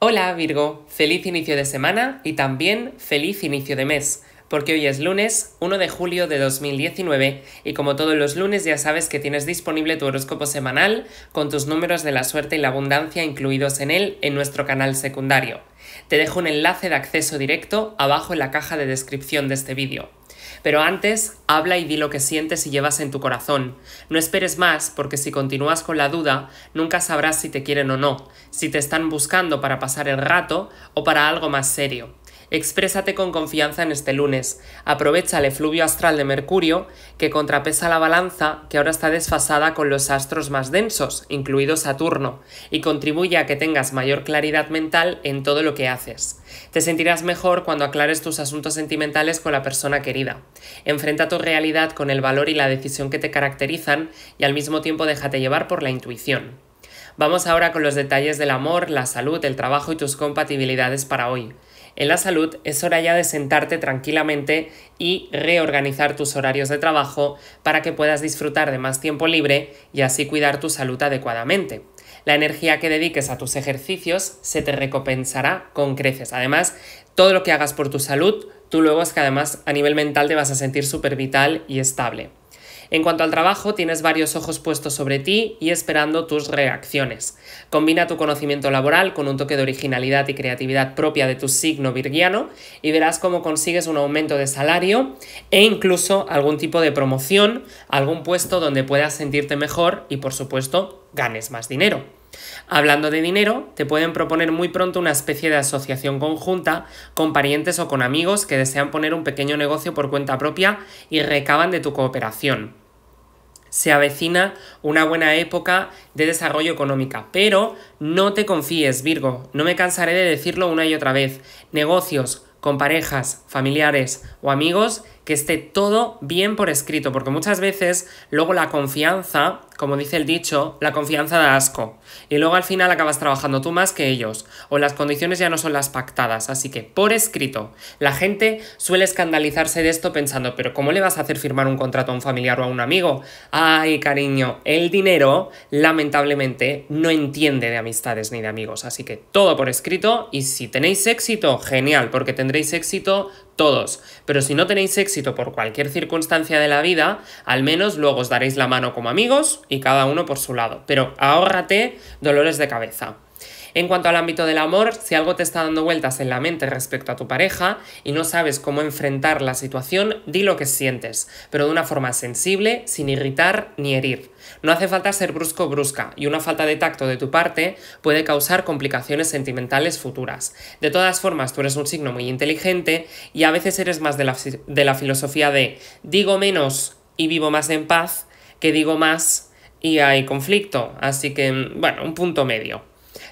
Hola Virgo, feliz inicio de semana y también feliz inicio de mes, porque hoy es lunes 1 de julio de 2019 y como todos los lunes ya sabes que tienes disponible tu horóscopo semanal con tus números de la suerte y la abundancia incluidos en él en nuestro canal secundario. Te dejo un enlace de acceso directo abajo en la caja de descripción de este vídeo. Pero antes, habla y di lo que sientes y llevas en tu corazón. No esperes más, porque si continúas con la duda, nunca sabrás si te quieren o no, si te están buscando para pasar el rato o para algo más serio. Exprésate con confianza en este lunes. Aprovecha el efluvio astral de Mercurio, que contrapesa la balanza que ahora está desfasada con los astros más densos, incluido Saturno, y contribuye a que tengas mayor claridad mental en todo lo que haces. Te sentirás mejor cuando aclares tus asuntos sentimentales con la persona querida. Enfrenta tu realidad con el valor y la decisión que te caracterizan y al mismo tiempo déjate llevar por la intuición. Vamos ahora con los detalles del amor, la salud, el trabajo y tus compatibilidades para hoy. En la salud es hora ya de sentarte tranquilamente y reorganizar tus horarios de trabajo para que puedas disfrutar de más tiempo libre y así cuidar tu salud adecuadamente. La energía que dediques a tus ejercicios se te recompensará con creces. Además, todo lo que hagas por tu salud, tú luego es que además a nivel mental te vas a sentir súper vital y estable. En cuanto al trabajo, tienes varios ojos puestos sobre ti y esperando tus reacciones. Combina tu conocimiento laboral con un toque de originalidad y creatividad propia de tu signo virgiano y verás cómo consigues un aumento de salario e incluso algún tipo de promoción, algún puesto donde puedas sentirte mejor y por supuesto ganes más dinero. Hablando de dinero, te pueden proponer muy pronto una especie de asociación conjunta con parientes o con amigos que desean poner un pequeño negocio por cuenta propia y recaban de tu cooperación. Se avecina una buena época de desarrollo económica, pero no te confíes, Virgo, no me cansaré de decirlo una y otra vez. Negocios con parejas, familiares o amigos que esté todo bien por escrito, porque muchas veces luego la confianza, como dice el dicho, la confianza da asco. Y luego al final acabas trabajando tú más que ellos, o las condiciones ya no son las pactadas. Así que por escrito, la gente suele escandalizarse de esto pensando, pero ¿cómo le vas a hacer firmar un contrato a un familiar o a un amigo? Ay, cariño, el dinero lamentablemente no entiende de amistades ni de amigos. Así que todo por escrito y si tenéis éxito, genial, porque tendréis éxito todos. Pero si no tenéis éxito, por cualquier circunstancia de la vida, al menos luego os daréis la mano como amigos y cada uno por su lado. Pero ahórrate dolores de cabeza. En cuanto al ámbito del amor, si algo te está dando vueltas en la mente respecto a tu pareja y no sabes cómo enfrentar la situación, di lo que sientes, pero de una forma sensible, sin irritar ni herir. No hace falta ser brusco o brusca, y una falta de tacto de tu parte puede causar complicaciones sentimentales futuras. De todas formas, tú eres un signo muy inteligente y a veces eres más de la, de la filosofía de digo menos y vivo más en paz que digo más y hay conflicto. Así que, mm, bueno, un punto medio.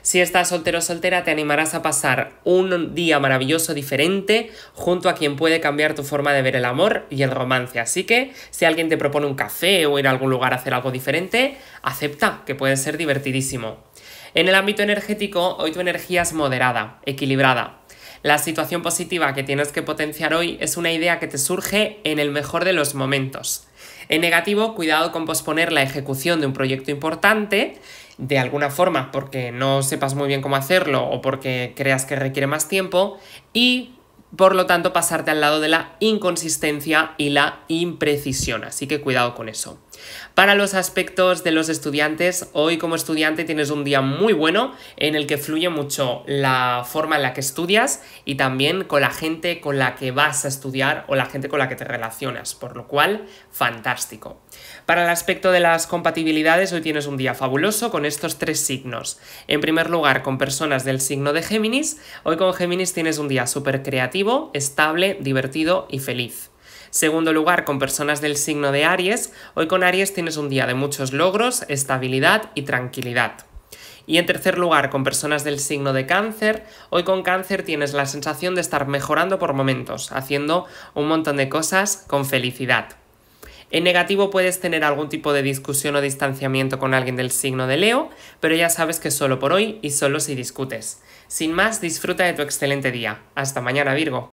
Si estás soltero o soltera, te animarás a pasar un día maravilloso diferente junto a quien puede cambiar tu forma de ver el amor y el romance. Así que si alguien te propone un café o ir a algún lugar a hacer algo diferente, acepta, que puede ser divertidísimo. En el ámbito energético, hoy tu energía es moderada, equilibrada. La situación positiva que tienes que potenciar hoy es una idea que te surge en el mejor de los momentos. En negativo, cuidado con posponer la ejecución de un proyecto importante de alguna forma porque no sepas muy bien cómo hacerlo o porque creas que requiere más tiempo y por lo tanto pasarte al lado de la inconsistencia y la imprecisión. Así que cuidado con eso. Para los aspectos de los estudiantes, hoy como estudiante tienes un día muy bueno en el que fluye mucho la forma en la que estudias y también con la gente con la que vas a estudiar o la gente con la que te relacionas, por lo cual, fantástico. Para el aspecto de las compatibilidades, hoy tienes un día fabuloso con estos tres signos. En primer lugar, con personas del signo de Géminis, hoy con Géminis tienes un día súper creativo, estable, divertido y feliz. Segundo lugar, con personas del signo de Aries, hoy con Aries tienes un día de muchos logros, estabilidad y tranquilidad. Y en tercer lugar, con personas del signo de cáncer, hoy con cáncer tienes la sensación de estar mejorando por momentos, haciendo un montón de cosas con felicidad. En negativo puedes tener algún tipo de discusión o distanciamiento con alguien del signo de Leo, pero ya sabes que solo por hoy y solo si discutes. Sin más, disfruta de tu excelente día. Hasta mañana, Virgo.